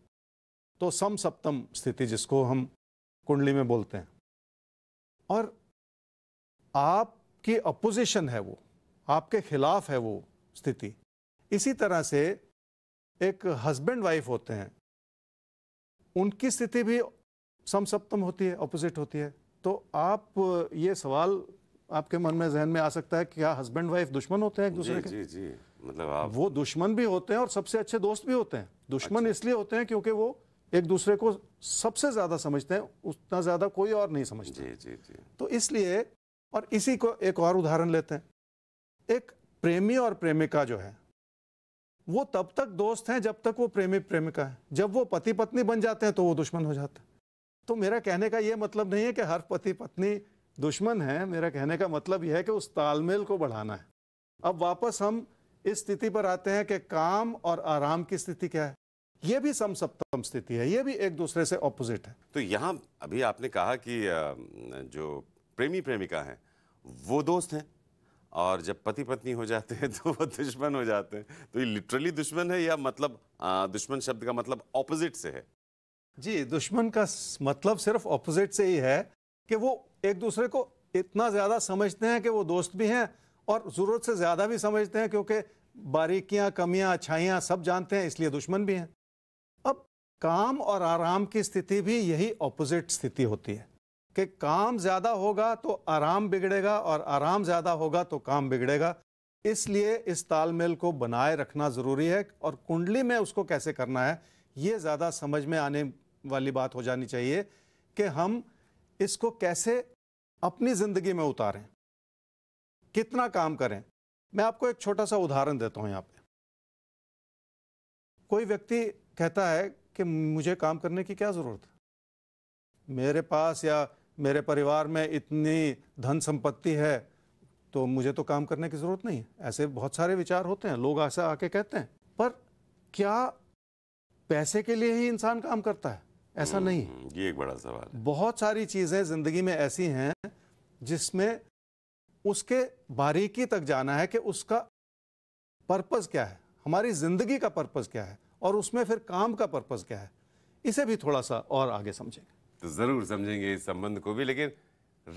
तो सम सप्तम स्थिति जिसको हम कुंडली में बोलते हैं और आपकी अपोजिशन है वो आपके खिलाफ है वो स्थिति इसी तरह से एक हस्बैंड वाइफ होते हैं उनकी स्थिति भी समसप्तम होती है ऑपोजिट होती है तो आप ये सवाल आपके मन में जहन में आ सकता है कि क्या हस्बैंड वाइफ दुश्मन होते हैं एक दूसरे के जी जी मतलब आप वो दुश्मन भी होते हैं और सबसे अच्छे दोस्त भी होते हैं दुश्मन अच्छा। इसलिए होते हैं क्योंकि वो एक दूसरे को सबसे ज्यादा समझते हैं उतना ज्यादा कोई और नहीं समझते जी जी जी तो इसलिए और इसी को एक और उदाहरण लेते हैं एक प्रेमी और प्रेमिका जो है वो तब तक दोस्त हैं जब तक वो प्रेमी प्रेमिका है जब वो पति पत्नी बन जाते हैं तो वो दुश्मन हो जाते हैं तो मेरा कहने का ये मतलब नहीं है कि हर पति पत्नी दुश्मन है मेरा कहने का मतलब यह है कि उस तालमेल को बढ़ाना है अब वापस हम इस स्थिति पर आते हैं कि काम और आराम की स्थिति क्या है ये भी समसप्तम स्थिति है ये भी एक दूसरे से ऑपोजिट है तो यहाँ अभी आपने कहा कि जो प्रेमी प्रेमिका है वो दोस्त हैं और जब पति पत्नी हो जाते हैं *laughs* तो वो दुश्मन हो जाते हैं तो ये लिटरली दुश्मन है या मतलब आ, दुश्मन शब्द का मतलब ऑपोजिट से है जी दुश्मन का मतलब सिर्फ ऑपोजिट से ही है कि वो एक दूसरे को इतना ज़्यादा समझते हैं कि वो दोस्त भी हैं और ज़रूरत से ज़्यादा भी समझते हैं क्योंकि बारीकियां कमियां अच्छाइयां सब जानते हैं इसलिए दुश्मन भी हैं अब काम और आराम की स्थिति भी यही ऑपोजिट स्थिति होती है कि काम ज़्यादा होगा तो आराम बिगड़ेगा और आराम ज़्यादा होगा तो काम बिगड़ेगा इसलिए इस तालमेल को बनाए रखना ज़रूरी है और कुंडली में उसको कैसे करना है ये ज़्यादा समझ में आने वाली बात हो जानी चाहिए कि हम इसको कैसे अपनी ज़िंदगी में उतारें कितना काम करें मैं आपको एक छोटा सा उदाहरण देता हूँ यहाँ पे कोई व्यक्ति कहता है कि मुझे काम करने की क्या ज़रूरत है मेरे पास या मेरे परिवार में इतनी धन संपत्ति है तो मुझे तो काम करने की ज़रूरत नहीं है ऐसे बहुत सारे विचार होते हैं लोग ऐसा आके कहते हैं पर क्या पैसे के लिए ही इंसान काम करता है ऐसा नहीं हम्म, ये एक बड़ा सवाल है। बहुत सारी चीज़ें ज़िंदगी में ऐसी हैं जिसमें उसके बारीकी तक जाना है कि उसका पर्पज़ क्या है हमारी ज़िंदगी का पर्पज़ क्या है और उसमें फिर काम का पर्पज़ क्या है इसे भी थोड़ा सा और आगे समझेंगे तो ज़रूर समझेंगे इस संबंध को भी लेकिन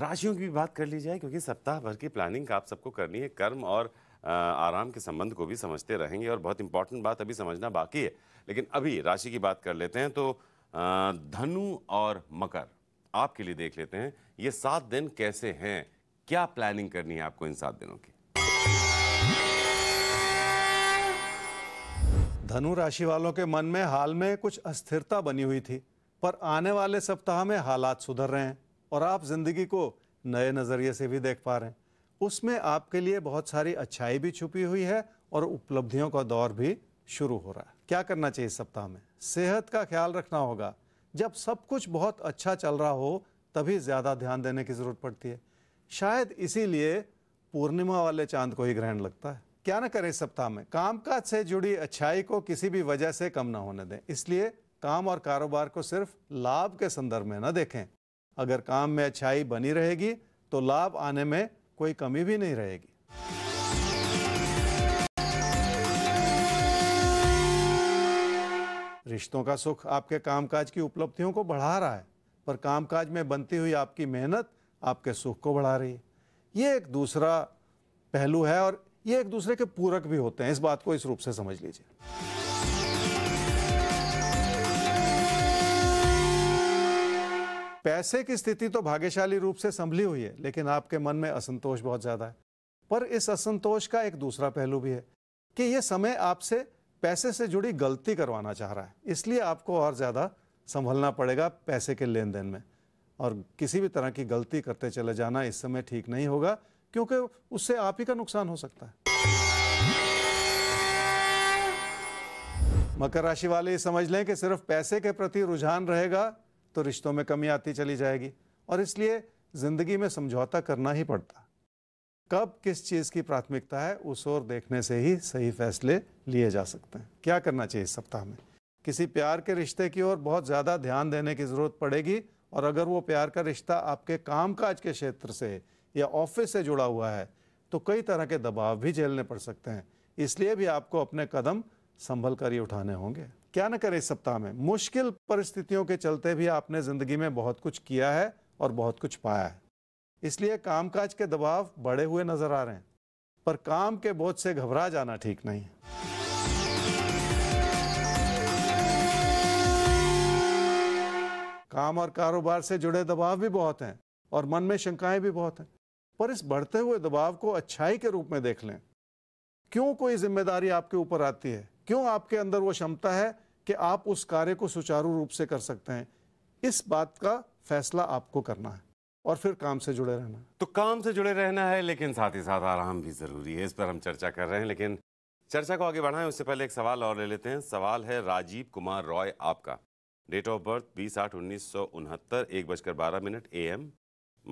राशियों की भी बात कर ली जाए क्योंकि सप्ताह भर की प्लानिंग आप सबको करनी है कर्म और आराम के संबंध को भी समझते रहेंगे और बहुत इंपॉर्टेंट बात अभी समझना बाकी है लेकिन अभी राशि की बात कर लेते हैं तो धनु और मकर आपके लिए देख लेते हैं ये सात दिन कैसे हैं क्या प्लानिंग करनी है आपको इन सात दिनों की धनु राशि वालों के मन में हाल में कुछ अस्थिरता बनी हुई थी पर आने वाले सप्ताह में हालात सुधर रहे हैं और आप ज़िंदगी को नए नज़रिए से भी देख पा रहे हैं उसमें आपके लिए बहुत सारी अच्छाई भी छुपी हुई है और उपलब्धियों का दौर भी शुरू हो रहा है क्या करना चाहिए इस सप्ताह में सेहत का ख्याल रखना होगा जब सब कुछ बहुत अच्छा चल रहा हो तभी ज़्यादा ध्यान देने की ज़रूरत पड़ती है शायद इसीलिए पूर्णिमा वाले चांद को ही ग्रहण लगता है क्या ना करें इस सप्ताह में कामकाज से जुड़ी अच्छाई को किसी भी वजह से कम ना होने दें इसलिए काम और कारोबार को सिर्फ लाभ के संदर्भ में न देखें अगर काम में अच्छाई बनी रहेगी तो लाभ आने में कोई कमी भी नहीं रहेगी रिश्तों का सुख आपके कामकाज की उपलब्धियों को बढ़ा रहा है पर कामकाज में बनती हुई आपकी मेहनत आपके सुख को बढ़ा रही है ये एक दूसरा पहलू है और ये एक दूसरे के पूरक भी होते हैं इस बात को इस रूप से समझ लीजिए पैसे की स्थिति तो भाग्यशाली रूप से संभली हुई है लेकिन आपके मन में असंतोष बहुत ज़्यादा है पर इस असंतोष का एक दूसरा पहलू भी है कि यह समय आपसे पैसे से जुड़ी गलती करवाना चाह रहा है इसलिए आपको और ज़्यादा संभलना पड़ेगा पैसे के लेन देन में और किसी भी तरह की गलती करते चले जाना इस समय ठीक नहीं होगा क्योंकि उससे आप ही का नुकसान हो सकता है मकर राशि वाले समझ लें कि सिर्फ पैसे के प्रति रुझान रहेगा तो रिश्तों में कमी आती चली जाएगी और इसलिए ज़िंदगी में समझौता करना ही पड़ता कब किस चीज़ की प्राथमिकता है उस ओर देखने से ही सही फैसले लिए जा सकते हैं क्या करना चाहिए इस सप्ताह में किसी प्यार के रिश्ते की ओर बहुत ज़्यादा ध्यान देने की ज़रूरत पड़ेगी और अगर वो प्यार का रिश्ता आपके काम काज के क्षेत्र से या ऑफिस से जुड़ा हुआ है तो कई तरह के दबाव भी झेलने पड़ सकते हैं इसलिए भी आपको अपने कदम संभल कर ही उठाने होंगे क्या ना करें इस सप्ताह में मुश्किल परिस्थितियों के चलते भी आपने ज़िंदगी में बहुत कुछ किया है और बहुत कुछ पाया है इसलिए कामकाज के दबाव बढ़े हुए नज़र आ रहे हैं पर काम के बोझ से घबरा जाना ठीक नहीं है काम और कारोबार से जुड़े दबाव भी बहुत हैं और मन में शंकाएं भी बहुत हैं पर इस बढ़ते हुए दबाव को अच्छाई के रूप में देख लें क्यों कोई जिम्मेदारी आपके ऊपर आती है क्यों आपके अंदर वो क्षमता है कि आप उस कार्य को सुचारू रूप से कर सकते हैं इस बात का फैसला आपको करना है और फिर काम से जुड़े रहना तो काम से जुड़े रहना है लेकिन साथ ही साथ आराम भी ज़रूरी है इस पर हम चर्चा कर रहे हैं लेकिन चर्चा को आगे बढ़ाएं उससे पहले एक सवाल और ले लेते हैं सवाल है राजीव कुमार रॉय आपका डेट ऑफ बर्थ बीस आठ उन्नीस सौ उनहत्तर एक बजकर बारह मिनट ए एम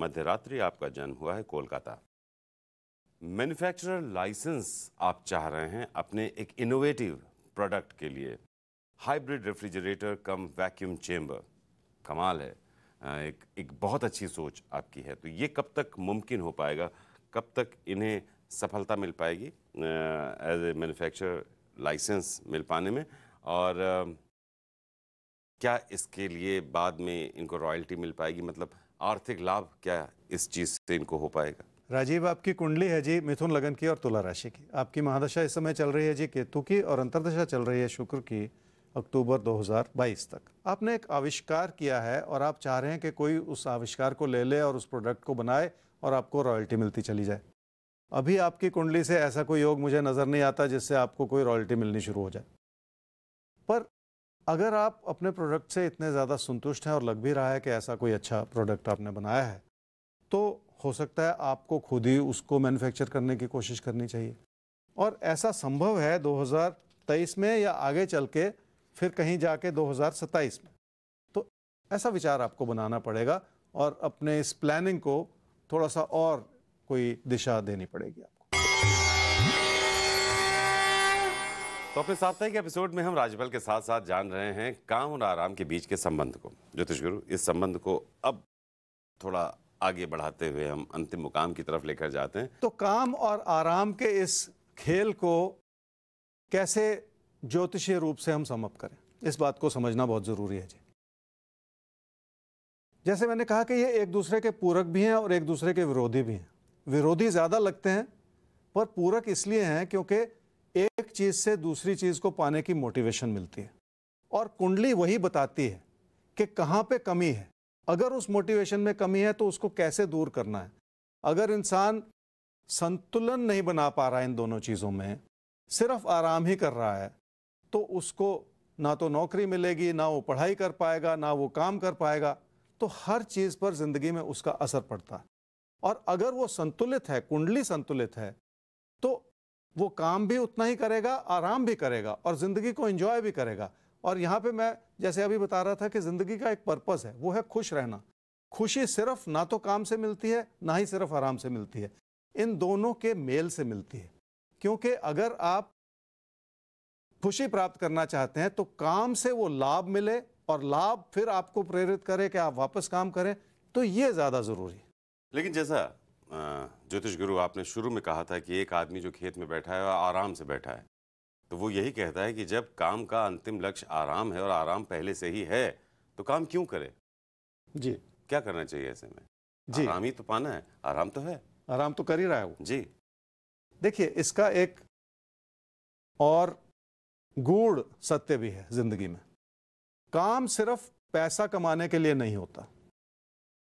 मध्य रात्रि आपका जन्म हुआ है कोलकाता मैन्युफैक्चरर लाइसेंस आप चाह रहे हैं अपने एक इनोवेटिव प्रोडक्ट के लिए hybrid refrigerator cum vacuum chamber कमाल है एक एक बहुत अच्छी सोच आपकी है तो ये कब तक मुमकिन हो पाएगा कब तक इन्हें सफलता मिल पाएगी एज ए मैन्युफैक्चर लाइसेंस मिल पाने में और क्या इसके लिए बाद में इनको रॉयल्टी मिल पाएगी मतलब आर्थिक लाभ क्या इस चीज़ से इनको हो पाएगा राजीव आपकी कुंडली है जी मिथुन लगन की और तुला राशि की आपकी महादशा इस समय चल रही है जी केतु की और अंतरदशा चल रही है शुक्र की अक्टूबर 2022 तक आपने एक आविष्कार किया है और आप चाह रहे हैं कि कोई उस आविष्कार को ले ले और उस प्रोडक्ट को बनाए और आपको रॉयल्टी मिलती चली जाए अभी आपकी कुंडली से ऐसा कोई योग मुझे नज़र नहीं आता जिससे आपको कोई रॉयल्टी मिलनी शुरू हो जाए पर अगर आप अपने प्रोडक्ट से इतने ज़्यादा संतुष्ट हैं और लग भी रहा है कि ऐसा कोई अच्छा प्रोडक्ट आपने बनाया है तो हो सकता है आपको खुद ही उसको मैन्युफैक्चर करने की कोशिश करनी चाहिए और ऐसा संभव है 2023 में या आगे चल के फिर कहीं जाके 2027 में तो ऐसा विचार आपको बनाना पड़ेगा और अपने इस प्लानिंग को थोड़ा सा और कोई दिशा देनी पड़ेगी आपको तो अपने साप्ताहिक एपिसोड में हम राज्यपाल के साथ साथ जान रहे हैं काम और आराम के बीच के संबंध को ज्योतिष गुरु इस संबंध को अब थोड़ा आगे बढ़ाते हुए हम अंतिम मुकाम की तरफ लेकर जाते हैं तो काम और आराम के इस खेल को कैसे ज्योतिषीय रूप से हम समप करें इस बात को समझना बहुत ज़रूरी है जी जैसे मैंने कहा कि ये एक दूसरे के पूरक भी हैं और एक दूसरे के विरोधी भी हैं विरोधी ज़्यादा लगते हैं पर पूरक इसलिए हैं क्योंकि एक चीज़ से दूसरी चीज़ को पाने की मोटिवेशन मिलती है और कुंडली वही बताती है कि कहाँ पे कमी है अगर उस मोटिवेशन में कमी है तो उसको कैसे दूर करना है अगर इंसान संतुलन नहीं बना पा रहा है इन दोनों चीज़ों में सिर्फ आराम ही कर रहा है तो उसको ना तो नौकरी मिलेगी ना वो पढ़ाई कर पाएगा ना वो काम कर पाएगा तो हर चीज़ पर ज़िंदगी में उसका असर पड़ता है और अगर वो संतुलित है कुंडली संतुलित है तो वो काम भी उतना ही करेगा आराम भी करेगा और ज़िंदगी को एंजॉय भी करेगा और यहाँ पे मैं जैसे अभी बता रहा था कि ज़िंदगी का एक पर्पज है वो है खुश रहना खुशी सिर्फ ना तो काम से मिलती है ना ही सिर्फ आराम से मिलती है इन दोनों के मेल से मिलती है क्योंकि अगर आप खुशी प्राप्त करना चाहते हैं तो काम से वो लाभ मिले और लाभ फिर आपको प्रेरित करे कि आप वापस काम करें तो ये ज़्यादा ज़रूरी है लेकिन जैसा ज्योतिष गुरु आपने शुरू में कहा था कि एक आदमी जो खेत में बैठा है आराम से बैठा है तो वो यही कहता है कि जब काम का अंतिम लक्ष्य आराम है और आराम पहले से ही है तो काम क्यों करे जी क्या करना चाहिए ऐसे में जी आराम ही तो पाना है आराम तो है आराम तो कर ही रहा है वो जी देखिए इसका एक और गूढ़ सत्य भी है जिंदगी में काम सिर्फ पैसा कमाने के लिए नहीं होता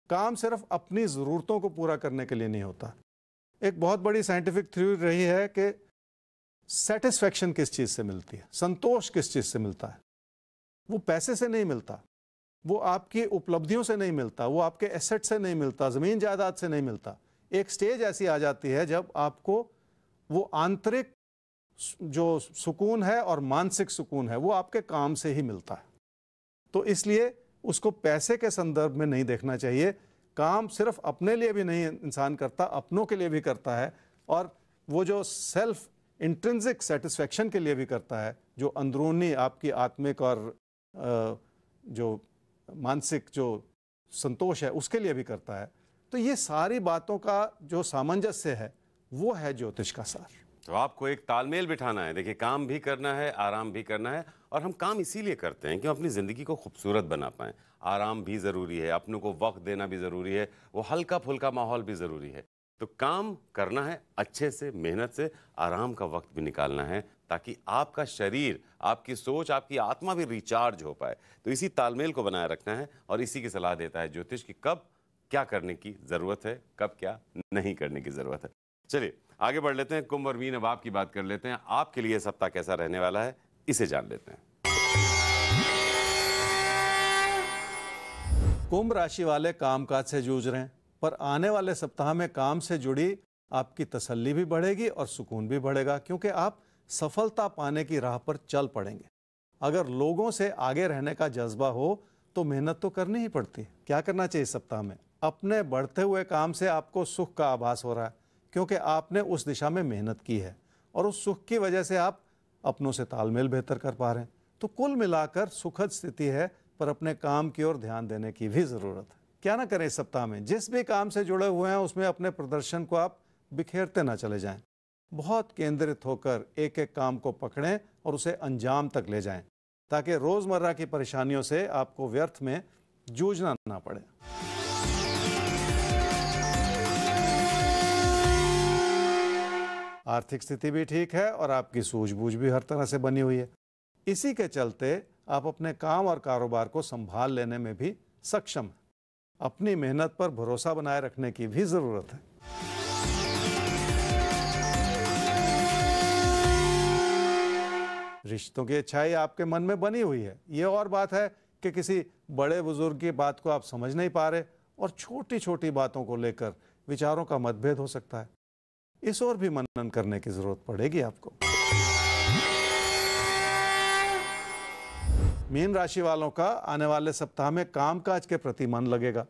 काम सिर्फ अपनी ज़रूरतों को पूरा करने के लिए नहीं होता एक बहुत बड़ी साइंटिफिक थ्योरी रही है कि सेटिस्फेक्शन किस चीज़ से मिलती है संतोष किस चीज़ से मिलता है वो पैसे से नहीं मिलता वो आपकी उपलब्धियों से नहीं मिलता वो आपके एसेट से नहीं मिलता ज़मीन जायदाद से नहीं मिलता एक स्टेज ऐसी आ जाती है जब आपको वो आंतरिक जो सुकून है और मानसिक सुकून है वो आपके काम से ही मिलता है तो इसलिए उसको पैसे के संदर्भ में नहीं देखना चाहिए काम सिर्फ अपने लिए भी नहीं इंसान करता अपनों के लिए भी करता है और वो जो सेल्फ इंट्रेंसिक सेटिस्फेक्शन के लिए भी करता है जो अंदरूनी आपकी आत्मिक और जो मानसिक जो संतोष है उसके लिए भी करता है तो ये सारी बातों का जो सामंजस्य है वो है ज्योतिष का सार तो आपको एक तालमेल बिठाना है देखिए काम भी करना है आराम भी करना है और हम काम इसीलिए करते हैं कि हम अपनी ज़िंदगी को खूबसूरत बना पाएँ आराम भी ज़रूरी है अपनों को वक्त देना भी ज़रूरी है वो हल्का फुल्का माहौल भी ज़रूरी है तो काम करना है अच्छे से मेहनत से आराम का वक्त भी निकालना है ताकि आपका शरीर आपकी सोच आपकी आत्मा भी रिचार्ज हो पाए तो इसी तालमेल को बनाए रखना है और इसी की सलाह देता है ज्योतिष कि कब क्या करने की ज़रूरत है कब क्या नहीं करने की ज़रूरत है चलिए आगे बढ़ लेते हैं कुंभ और मीन अब आपकी बात कर लेते हैं आपके लिए सप्ताह कैसा रहने वाला है इसे जान लेते हैं कुंभ राशि वाले कामकाज से जूझ रहे हैं पर आने वाले सप्ताह में काम से जुड़ी आपकी तसल्ली भी बढ़ेगी और सुकून भी बढ़ेगा क्योंकि आप सफलता पाने की राह पर चल पड़ेंगे अगर लोगों से आगे रहने का जज्बा हो तो मेहनत तो करनी ही पड़ती है क्या करना चाहिए सप्ताह में अपने बढ़ते हुए काम से आपको सुख का आभास हो रहा है क्योंकि आपने उस दिशा में मेहनत की है और उस सुख की वजह से आप अपनों से तालमेल बेहतर कर पा रहे हैं तो कुल मिलाकर सुखद स्थिति है पर अपने काम की ओर ध्यान देने की भी ज़रूरत है क्या ना करें सप्ताह में जिस भी काम से जुड़े हुए हैं उसमें अपने प्रदर्शन को आप बिखेरते ना चले जाएं बहुत केंद्रित होकर एक एक काम को पकड़ें और उसे अंजाम तक ले जाएं ताकि रोज़मर्रा की परेशानियों से आपको व्यर्थ में जूझना ना पड़े आर्थिक स्थिति भी ठीक है और आपकी सूझबूझ भी हर तरह से बनी हुई है इसी के चलते आप अपने काम और कारोबार को संभाल लेने में भी सक्षम हैं अपनी मेहनत पर भरोसा बनाए रखने की भी ज़रूरत है रिश्तों की अच्छाई आपके मन में बनी हुई है ये और बात है कि किसी बड़े बुजुर्ग की बात को आप समझ नहीं पा रहे और छोटी छोटी बातों को लेकर विचारों का मतभेद हो सकता है इस और भी मनन करने की ज़रूरत पड़ेगी आपको मीन राशि वालों का आने वाले सप्ताह में कामकाज के प्रति मन लगेगा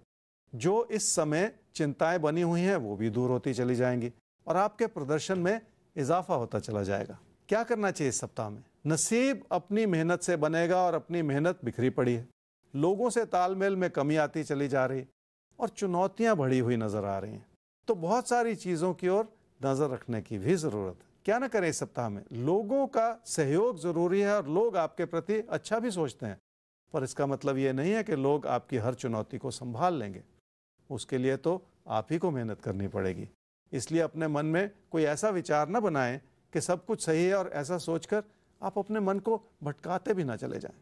जो इस समय चिंताएं बनी हुई हैं वो भी दूर होती चली जाएंगी और आपके प्रदर्शन में इजाफा होता चला जाएगा क्या करना चाहिए इस सप्ताह में नसीब अपनी मेहनत से बनेगा और अपनी मेहनत बिखरी पड़ी है लोगों से तालमेल में कमी आती चली जा रही और चुनौतियां बढ़ी हुई नज़र आ रही हैं तो बहुत सारी चीज़ों की ओर नज़र रखने की भी ज़रूरत है क्या ना करें इस सप्ताह में लोगों का सहयोग ज़रूरी है और लोग आपके प्रति अच्छा भी सोचते हैं पर इसका मतलब ये नहीं है कि लोग आपकी हर चुनौती को संभाल लेंगे उसके लिए तो आप ही को मेहनत करनी पड़ेगी इसलिए अपने मन में कोई ऐसा विचार ना बनाएं कि सब कुछ सही है और ऐसा सोचकर आप अपने मन को भटकाते भी ना चले जाएं।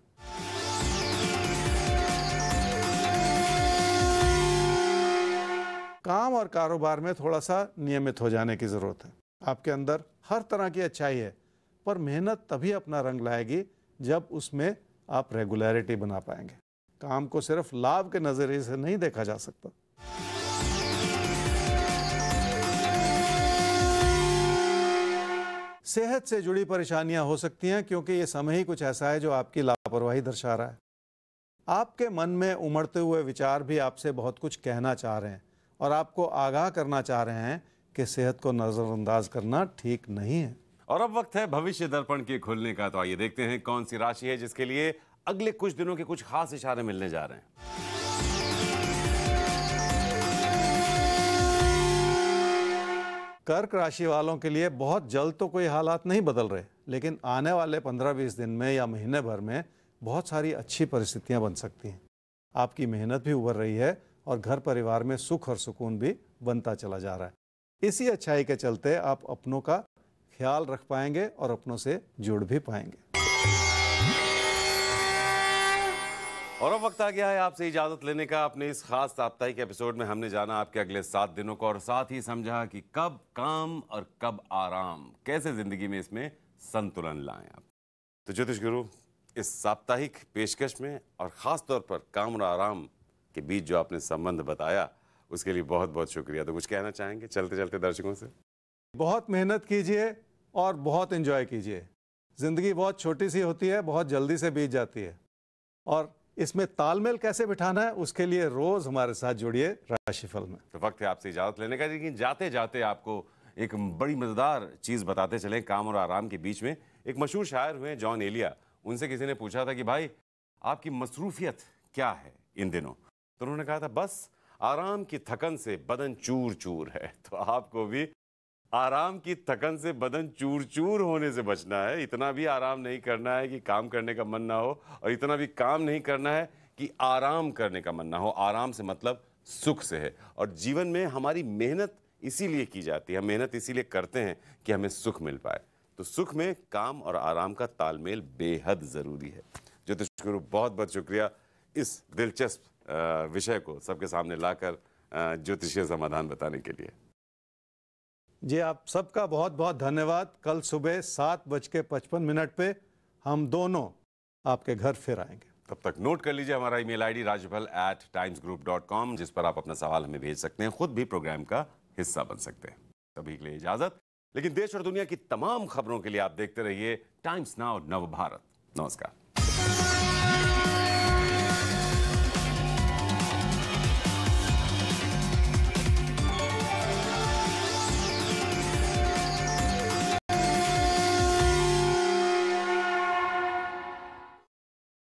काम और कारोबार में थोड़ा सा नियमित हो जाने की ज़रूरत है आपके अंदर हर तरह की अच्छाई है पर मेहनत तभी अपना रंग लाएगी जब उसमें आप रेगुलरिटी बना पाएंगे काम को सिर्फ लाभ के नज़रिए से नहीं देखा जा सकता सेहत से जुड़ी परेशानियां हो सकती हैं क्योंकि ये समय ही कुछ ऐसा है जो आपकी लापरवाही दर्शा रहा है आपके मन में उमड़ते हुए विचार भी आपसे बहुत कुछ कहना चाह रहे हैं और आपको आगाह करना चाह रहे हैं कि सेहत को नज़रअंदाज करना ठीक नहीं है और अब वक्त है भविष्य दर्पण के खुलने का तो आइए देखते हैं कौन सी राशि है जिसके लिए अगले कुछ दिनों के कुछ खास इशारे मिलने जा रहे हैं कर्क राशि वालों के लिए बहुत जल्द तो कोई हालात नहीं बदल रहे लेकिन आने वाले पंद्रह बीस दिन में या महीने भर में बहुत सारी अच्छी परिस्थितियां बन सकती हैं आपकी मेहनत भी उभर रही है और घर परिवार में सुख और सुकून भी बनता चला जा रहा है इसी अच्छाई के चलते आप अपनों का ख्याल रख पाएंगे और अपनों से जुड़ भी पाएंगे और अब वक्त आ गया है आपसे इजाज़त लेने का अपने इस खास साप्ताहिक एपिसोड में हमने जाना आपके अगले सात दिनों को और साथ ही समझा कि कब काम और कब आराम कैसे ज़िंदगी में इसमें संतुलन लाएं आप तो ज्योतिष गुरु इस साप्ताहिक पेशकश में और ख़ास तौर पर काम और आराम के बीच जो आपने संबंध बताया उसके लिए बहुत बहुत शुक्रिया तो कुछ कहना चाहेंगे चलते चलते दर्शकों से बहुत मेहनत कीजिए और बहुत इंजॉय कीजिए ज़िंदगी बहुत छोटी सी होती है बहुत जल्दी से बीत जाती है और इसमें तालमेल कैसे बिठाना है उसके लिए रोज़ हमारे साथ जुड़िए राशिफल में तो वक्त है आपसे इजाज़त लेने का लेकिन जाते जाते आपको एक बड़ी मज़ेदार चीज़ बताते चले काम और आराम के बीच में एक मशहूर शायर हुए जॉन एलिया उनसे किसी ने पूछा था कि भाई आपकी मसरूफियत क्या है इन दिनों तो उन्होंने कहा था बस आराम की थकन से बदन चूर चूर है तो आपको भी आराम की थकन से बदन चूर चूर होने से बचना है इतना भी आराम नहीं करना है कि काम करने का मन ना हो और इतना भी काम नहीं करना है कि आराम करने का मन ना हो आराम से मतलब सुख से है और जीवन में हमारी मेहनत इसीलिए की जाती है हम मेहनत इसीलिए करते हैं कि हमें सुख मिल पाए तो सुख में काम और आराम का तालमेल बेहद ज़रूरी है ज्योतिष गुरु बहुत बहुत शुक्रिया इस दिलचस्प विषय को सबके सामने लाकर ज्योतिषीय समाधान बताने के लिए जी आप सबका बहुत बहुत धन्यवाद कल सुबह सात बज के पचपन मिनट पे हम दोनों आपके घर फिर आएंगे तब तक नोट कर लीजिए हमारा email ID Rajbhal at Times Group dot com जिस पर आप अपना सवाल हमें भेज सकते हैं खुद भी प्रोग्राम का हिस्सा बन सकते हैं सभी के लिए इजाजत लेकिन देश और दुनिया की तमाम खबरों के लिए आप देखते रहिए टाइम्स नाउ नव भारत नमस्कार